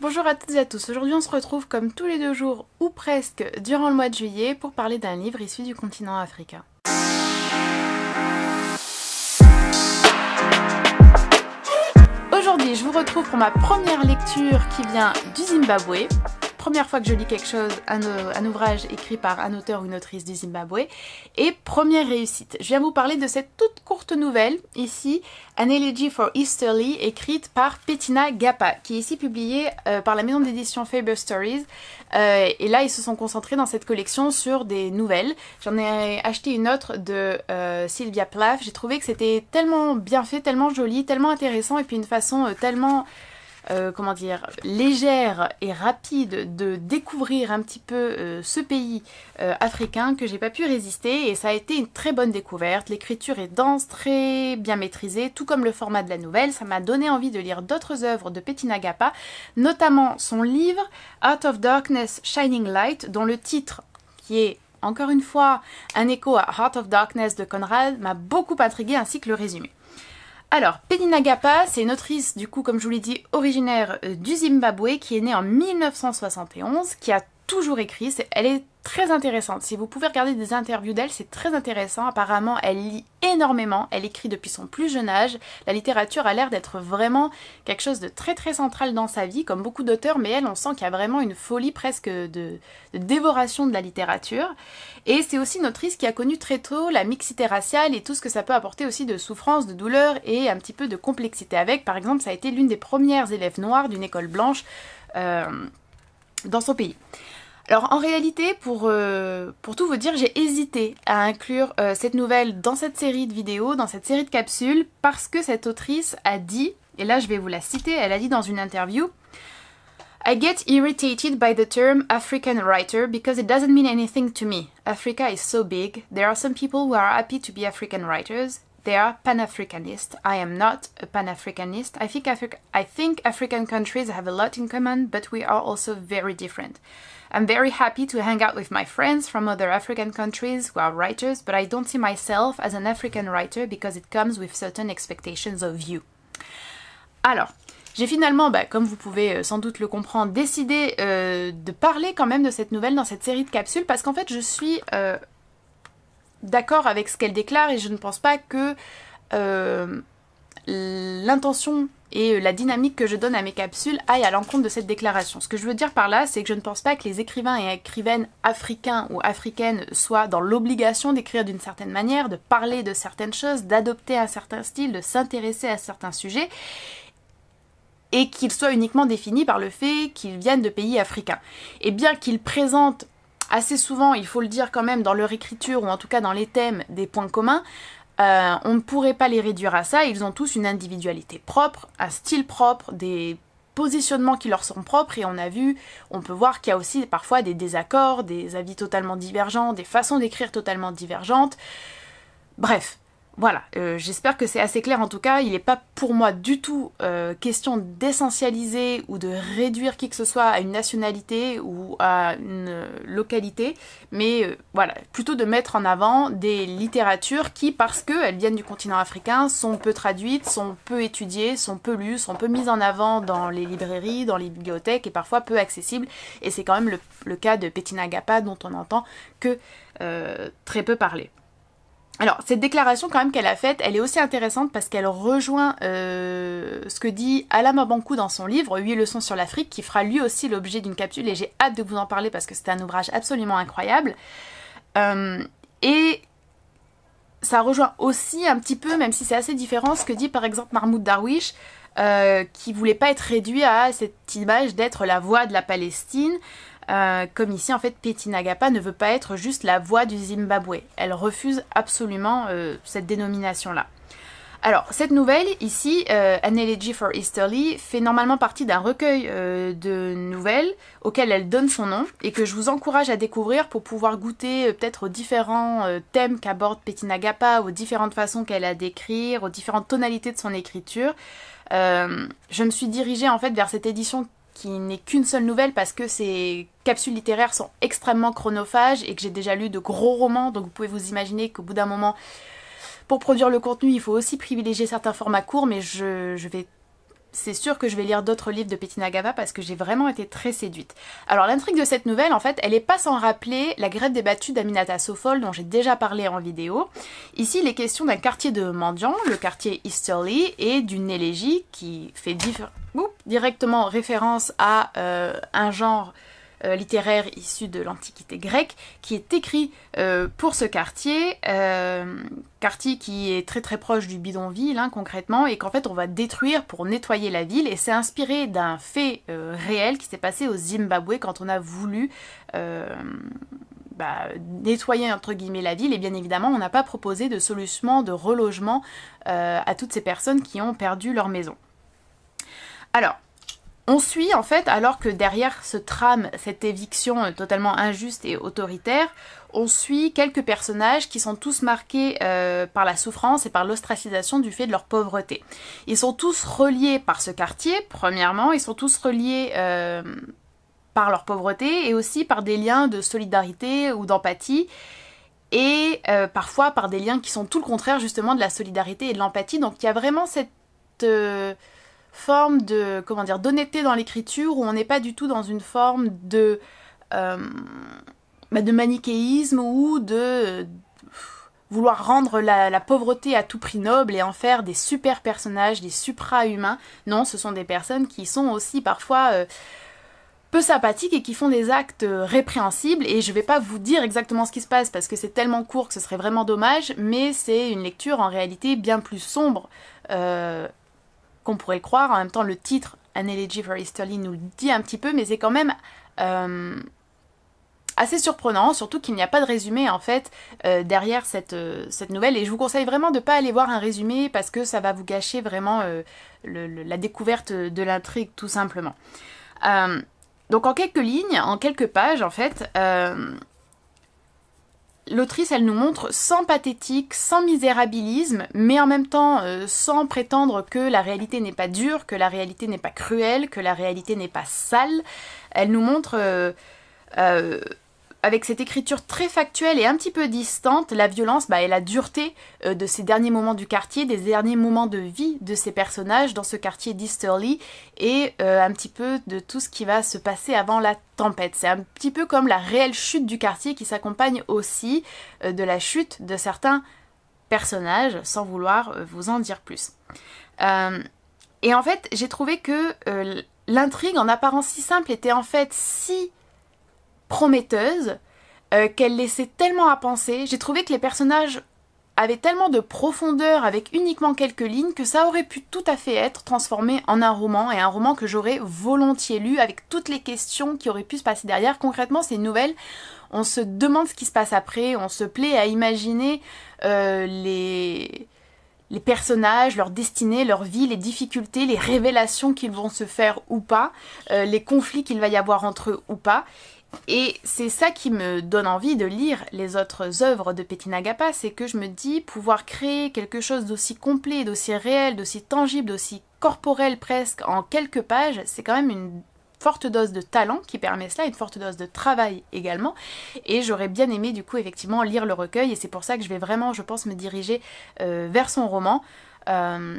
Bonjour à toutes et à tous, aujourd'hui on se retrouve comme tous les deux jours ou presque durant le mois de juillet pour parler d'un livre issu du continent africain. Aujourd'hui je vous retrouve pour ma première lecture qui vient du Zimbabwe première fois que je lis quelque chose, un, ouvrage écrit par un auteur ou une autrice du Zimbabwe. Et première réussite, je viens vous parler de cette toute courte nouvelle, ici, An Elegy for Easterly, écrite par Petina Gappa, qui est ici publiée euh, par la maison d'édition Faber Stories. Euh, et là, ils se sont concentrés dans cette collection sur des nouvelles. J'en ai acheté une autre de euh, Sylvia Plath. J'ai trouvé que c'était tellement bien fait, tellement joli, tellement intéressant, et puis une façon tellement... Euh, comment dire, légère et rapide de découvrir un petit peu euh, ce pays euh, africain que j'ai pas pu résister et ça a été une très bonne découverte. L'écriture est dense, très bien maîtrisée, tout comme le format de la nouvelle. Ça m'a donné envie de lire d'autres œuvres de Nagapa, notamment son livre Out of Darkness, Shining Light, dont le titre qui est encore une fois, un écho à Heart of Darkness de Conrad m'a beaucoup intrigué ainsi que le résumé. Alors, Peninagapa, c'est une autrice, du coup, comme je vous l'ai dit, originaire euh, du Zimbabwe, qui est née en 1971, qui a toujours écrit. Elle est très intéressante. Si vous pouvez regarder des interviews d'elle, c'est très intéressant. Apparemment, elle lit énormément, elle écrit depuis son plus jeune âge. La littérature a l'air d'être vraiment quelque chose de très très central dans sa vie, comme beaucoup d'auteurs, mais elle, on sent qu'il y a vraiment une folie presque de, dévoration de la littérature. Et c'est aussi une autrice qui a connu très tôt la mixité raciale et tout ce que ça peut apporter aussi de souffrance, de douleur et un petit peu de complexité avec. Par exemple, ça a été l'une des premières élèves noires d'une école blanche euh, dans son pays. Alors en réalité, euh, pour, tout vous dire, j'ai hésité à inclure euh, cette nouvelle dans cette série de vidéos, dans cette série de capsules, parce que cette autrice a dit, et là je vais vous la citer, elle a dit dans une interview, I get irritated by the term African writer because it doesn't mean anything to me. Africa is so big. There are some people who are happy to be African writers, They are Pan-Africanist. I am not a Pan-Africanist. I think, Afri I think African countries have a lot in common, but we are also very different. I'm very happy to hang out with my friends from other African countries who are writers, but I don't see myself as an African writer because it comes with certain expectations of you. Alors, j'ai finalement, bah, comme vous pouvez euh, sans doute le comprendre, décidé euh, de parler quand même de cette nouvelle dans cette série de capsules parce qu'en fait je suis... Euh, d'accord avec ce qu'elle déclare et je ne pense pas que euh, l'intention et euh, la dynamique que je donne à mes capsules aillent à l'encontre de cette déclaration. Ce que je veux dire par là, c'est que je ne pense pas que les écrivains et écrivaines africains ou africaines soient dans l'obligation d'écrire d'une certaine manière, de parler de certaines choses, d'adopter un certain style, de s'intéresser à certains sujets et qu'ils soient uniquement définis par le fait qu'ils viennent de pays africains. Et bien qu'ils présentent assez souvent, il faut le dire quand même, dans leur écriture ou en tout cas dans les thèmes des points communs, euh, on ne pourrait pas les réduire à ça. Ils ont tous une individualité propre, un style propre, des positionnements qui leur sont propres et on a vu, on peut voir qu'il y a aussi parfois des désaccords, des avis totalement divergents, des façons d'écrire totalement divergentes. Bref, voilà, euh, j'espère que c'est assez clair en tout cas. Il n'est pas pour moi du tout euh, question d'essentialiser ou de réduire qui que ce soit à une nationalité ou à une localité, mais euh, voilà, plutôt de mettre en avant des littératures qui, parce qu'elles viennent du continent africain, sont peu traduites, sont peu étudiées, sont peu lues, sont peu mises en avant dans les librairies, dans les bibliothèques et parfois peu accessibles. Et c'est quand même le, cas de Petina dont on entend que très peu parler. Alors, cette déclaration quand même qu'elle a faite, elle est aussi intéressante parce qu'elle rejoint euh, ce que dit Alama Mabankou dans son livre 8 leçons sur l'Afrique, qui fera lui aussi l'objet d'une capsule, et j'ai hâte de vous en parler parce que c'est un ouvrage absolument incroyable. Euh, et ça rejoint aussi un petit peu, même si c'est assez différent, ce que dit par exemple Mahmoud Darwish, qui euh, qui voulait pas être réduit à cette image d'être la voix de la Palestine. Euh, comme ici en fait Petit Nagapa ne veut pas être juste la voix du Zimbabwe. Elle refuse absolument euh, cette dénomination-là. Alors, cette nouvelle, ici, euh, An Elegy for Easterly, fait normalement partie d'un recueil de nouvelles auquel elle donne son nom et que je vous encourage à découvrir pour pouvoir goûter peut-être aux différents thèmes qu'aborde Nagapa, aux différentes façons qu'elle a d'écrire, aux différentes tonalités de son écriture. je me suis dirigée en fait vers cette édition qui n'est qu'une seule nouvelle parce que ces capsules littéraires sont extrêmement chronophages et que j'ai déjà lu de gros romans, donc vous pouvez vous imaginer qu'au bout d'un moment, pour produire le contenu, il faut aussi privilégier certains formats courts, mais je, je vais c'est sûr que je vais lire d'autres livres de Petina Gava parce que j'ai vraiment été très séduite. Alors l'intrigue de cette nouvelle, en fait, elle est pas sans rappeler la grève débattue d'Aminata Sofol dont j'ai déjà parlé en vidéo. Ici, il est question d'un quartier de mendiants, le quartier Easterly, et d'une élégie qui fait directement référence à euh, un genre euh, littéraire issu de l'Antiquité grecque, qui est écrit euh, pour ce quartier, euh, quartier qui est très très proche du bidonville hein, concrètement, et qu'en fait on va détruire pour nettoyer la ville, et c'est inspiré d'un fait réel qui s'est passé au Zimbabwe quand on a voulu... Bah, nettoyer entre guillemets la ville et bien évidemment on n'a pas proposé de solution de relogement à toutes ces personnes qui ont perdu leur maison. Alors, on suit en fait, alors que derrière ce trame, cette éviction euh, totalement injuste et autoritaire, on suit quelques personnages qui sont tous marqués euh, par la souffrance et par l'ostracisation du fait de leur pauvreté. Ils sont tous reliés par ce quartier, premièrement, ils sont tous reliés euh, par leur pauvreté et aussi par des liens de solidarité ou d'empathie et parfois par des liens qui sont tout le contraire justement de la solidarité et de l'empathie. Donc il y a vraiment cette forme de comment dire d'honnêteté dans l'écriture où on n'est pas du tout dans une forme de euh, bah, de manichéisme ou de, euh, vouloir rendre la, pauvreté à tout prix noble et en faire des super personnages, des supra-humains. Non, ce sont des personnes qui sont aussi parfois euh, peu sympathiques et qui font des actes répréhensibles. Et je vais pas vous dire exactement ce qui se passe parce que c'est tellement court que ce serait vraiment dommage, mais c'est une lecture en réalité bien plus sombre qu'on pourrait croire. En même temps, le titre, An Elegy for Easterly, nous dit un petit peu, mais c'est quand même euh, assez surprenant, surtout qu'il n'y a pas de résumé en fait euh, derrière cette, euh, cette, nouvelle. Et je vous conseille vraiment de ne pas aller voir un résumé parce que ça va vous gâcher vraiment la découverte de l'intrigue tout simplement. donc en quelques lignes, en quelques pages en fait, l'autrice, elle nous montre sans pathétique, sans misérabilisme, mais en même temps euh, sans prétendre que la réalité n'est pas dure, que la réalité n'est pas cruelle, que la réalité n'est pas sale. Elle nous montre euh, euh, avec cette écriture très factuelle et un petit peu distante, la violence bah, et la dureté euh, de ces derniers moments du quartier, des derniers moments de vie de ces personnages dans ce quartier d'Easterly et euh, un petit peu de tout ce qui va se passer avant la tempête. C'est un petit peu comme la réelle chute du quartier qui s'accompagne aussi euh, de la chute de certains personnages, sans vouloir vous en dire plus. et en fait, j'ai trouvé que l'intrigue, en apparence si simple, était en fait si prometteuse, euh, qu'elle laissait tellement à penser. J'ai trouvé que les personnages avaient tellement de profondeur avec uniquement quelques lignes que ça aurait pu tout à fait être transformé en un roman et un roman que j'aurais volontiers lu avec toutes les questions qui auraient pu se passer derrière. Concrètement, ces nouvelles on se demande ce qui se passe après, on se plaît à imaginer euh, les, les personnages, leur destinée, leur vie, les difficultés, les révélations qu'ils vont se faire ou pas, euh, les conflits qu'il va y avoir entre eux ou pas. Et c'est ça qui me donne envie de lire les autres œuvres de Petinagapa, c'est que je me dis pouvoir créer quelque chose d'aussi complet, d'aussi réel, d'aussi tangible, d'aussi corporel presque en quelques pages, c'est quand même une forte dose de talent qui permet cela, une forte dose de travail également. Et j'aurais bien aimé du coup effectivement lire le recueil et c'est pour ça que je vais vraiment, je pense, me diriger euh, vers son roman. Euh,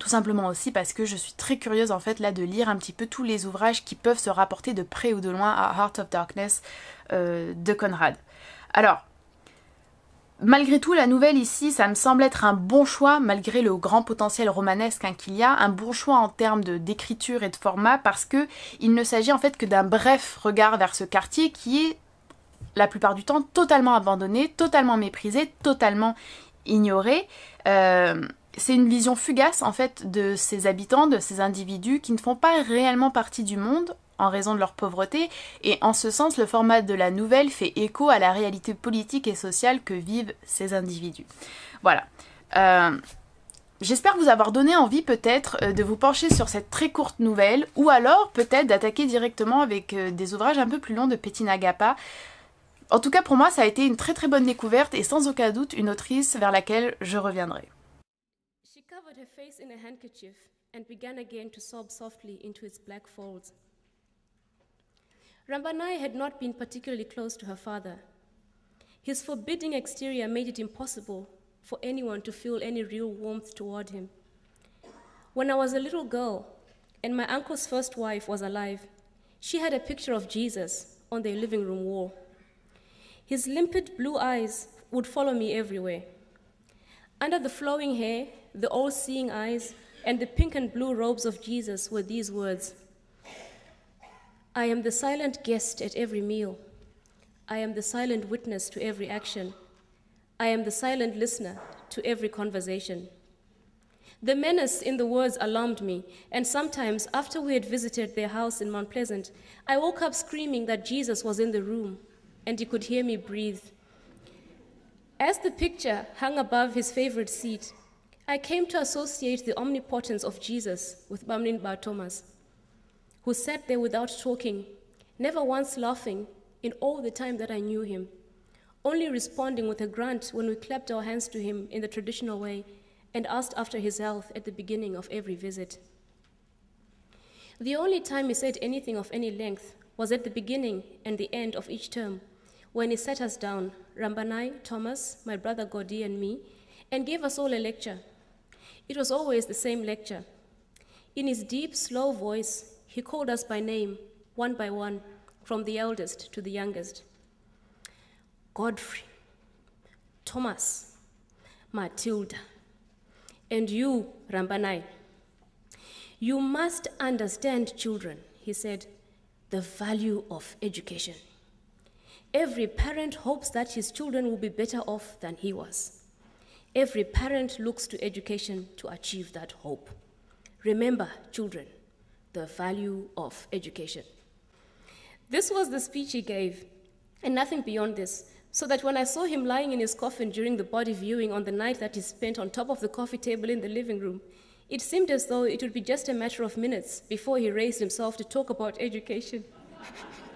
tout simplement aussi parce que je suis très curieuse en fait là de lire un petit peu tous les ouvrages qui peuvent se rapporter de près ou de loin à Heart of Darkness euh, de Conrad. Alors, Malgré tout, la nouvelle ici, ça me semble être un bon choix, malgré le grand potentiel romanesque hein, qu'il y a, un bon choix en termes d'écriture et de format, parce que il ne s'agit en fait que d'un bref regard vers ce quartier qui est la plupart du temps totalement abandonné, totalement méprisé, totalement ignoré. Euh, c'est une vision fugace en fait de ces habitants, de ces individus qui ne font pas réellement partie du monde en raison de leur pauvreté, et en ce sens le format de la nouvelle fait écho à la réalité politique et sociale que vivent ces individus. Voilà. Euh, j'espère vous avoir donné envie peut-être euh, de vous pencher sur cette très courte nouvelle, ou alors peut-être d'attaquer directement avec euh, des ouvrages un peu plus longs de Petit Nagapa. En tout cas pour moi ça a été une très très bonne découverte et sans aucun doute une autrice vers laquelle je reviendrai. covered her face in a handkerchief and began again to sob softly into its black folds. Rambanai had not been particularly close to her father. His forbidding exterior made it impossible for anyone to feel any real warmth toward him. When I was a little girl and my uncle's first wife was alive, she had a picture of Jesus on their living room wall. His limpid blue eyes would follow me everywhere. Under the flowing hair the all seeing eyes, and the pink and blue robes of Jesus were these words I am the silent guest at every meal. I am the silent witness to every action. I am the silent listener to every conversation. The menace in the words alarmed me, and sometimes, after we had visited their house in Mount Pleasant, I woke up screaming that Jesus was in the room and he could hear me breathe. As the picture hung above his favorite seat, I came to associate the omnipotence of Jesus with Bamlin Bar Thomas, who sat there without talking, never once laughing in all the time that I knew him, only responding with a grunt when we clapped our hands to him in the traditional way and asked after his health at the beginning of every visit. The only time he said anything of any length was at the beginning and the end of each term, when he sat us down, Rambanai, Thomas, my brother Gordy, and me, and gave us all a lecture it was always the same lecture. In his deep, slow voice, he called us by name, one by one, from the eldest to the youngest Godfrey, Thomas, Matilda, and you, Rambanai. You must understand, children, he said, the value of education. Every parent hopes that his children will be better off than he was. Every parent looks to education to achieve that hope. Remember, children, the value of education. This was the speech he gave, and nothing beyond this, so that when I saw him lying in his coffin during the body viewing on the night that he spent on top of the coffee table in the living room, it seemed as though it would be just a matter of minutes before he raised himself to talk about education.